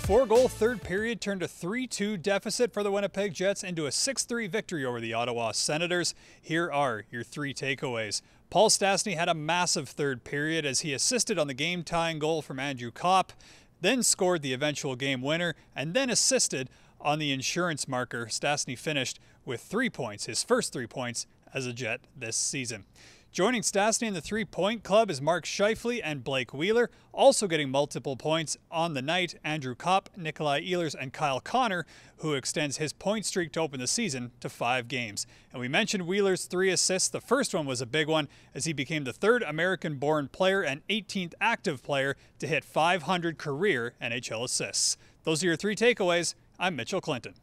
four goal third period turned a 3 2 deficit for the Winnipeg Jets into a 6 3 victory over the Ottawa Senators. Here are your three takeaways. Paul Stastny had a massive third period as he assisted on the game tying goal from Andrew Kopp, then scored the eventual game winner, and then assisted on the insurance marker. Stastny finished with three points, his first three points as a Jet this season. Joining Stastny in the three point club is Mark Shifley and Blake Wheeler, also getting multiple points on the night. Andrew Kopp, Nikolai Ehlers, and Kyle Connor, who extends his point streak to open the season to five games. And we mentioned Wheeler's three assists. The first one was a big one as he became the third American born player and 18th active player to hit 500 career NHL assists. Those are your three takeaways. I'm Mitchell Clinton.